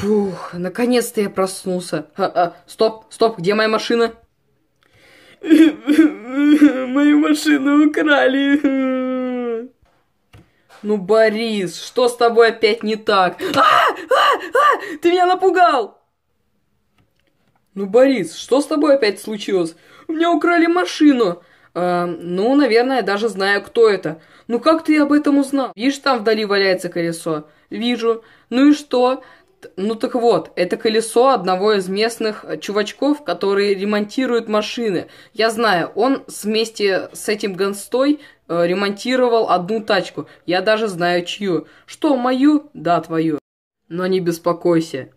Фух, наконец-то я проснулся. А-а, стоп, стоп, где моя машина? Мою машину украли. Ну, Борис, что с тобой опять не так? А, а, а, ты меня напугал! Ну, Борис, что с тобой опять случилось? У меня украли машину. А, ну, наверное, я даже знаю, кто это. Ну, как ты об этом узнал? Видишь, там вдали валяется колесо. Вижу. Ну и что? Ну так вот, это колесо одного из местных чувачков, которые ремонтируют машины. Я знаю, он вместе с этим гонстой э, ремонтировал одну тачку. Я даже знаю чью. Что, мою? Да, твою. Но не беспокойся.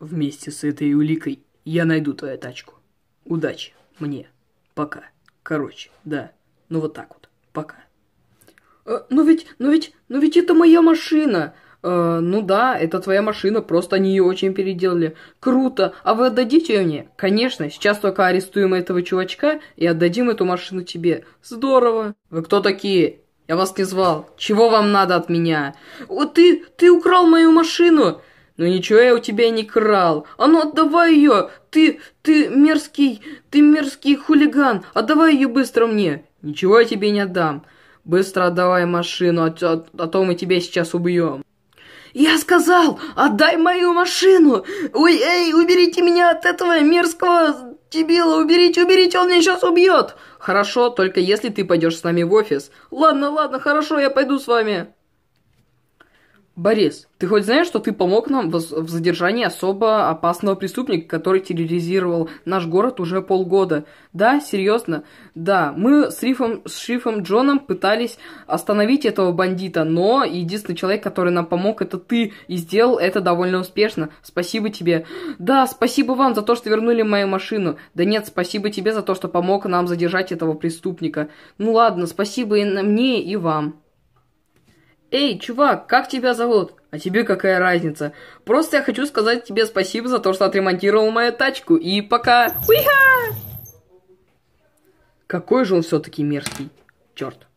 Вместе с этой уликой я найду твою тачку. Удачи мне. Пока. Короче, да. Ну вот так вот. Пока. Э, но ну ведь, но ну ведь, но ну ведь это моя машина. Э, ну да, это твоя машина, просто они ее очень переделали. Круто, а вы отдадите ее мне? Конечно, сейчас только арестуем этого чувачка и отдадим эту машину тебе. Здорово. Вы кто такие? Я вас не звал. Чего вам надо от меня? Вот ты, ты украл мою машину! Ну ничего я у тебя не крал. А ну отдавай ее! Ты, ты мерзкий, ты мерзкий хулиган! Отдавай ее быстро мне! Ничего я тебе не отдам. Быстро отдавай машину, а, а, а то мы тебя сейчас убьем. Я сказал, отдай мою машину! Ой, эй, уберите меня от этого мерзкого дебила, уберите, уберите, он меня сейчас убьет! Хорошо, только если ты пойдешь с нами в офис. Ладно, ладно, хорошо, я пойду с вами. Борис, ты хоть знаешь, что ты помог нам в задержании особо опасного преступника, который терроризировал наш город уже полгода? Да, серьезно? Да, мы с Рифом, с Шрифом Джоном пытались остановить этого бандита, но единственный человек, который нам помог, это ты, и сделал это довольно успешно. Спасибо тебе. Да, спасибо вам за то, что вернули мою машину. Да нет, спасибо тебе за то, что помог нам задержать этого преступника. Ну ладно, спасибо и мне, и вам. «Эй, чувак, как тебя зовут?» «А тебе какая разница? Просто я хочу сказать тебе спасибо за то, что отремонтировал мою тачку, и пока...» Уиха! Какой же он все-таки мерзкий. Черт.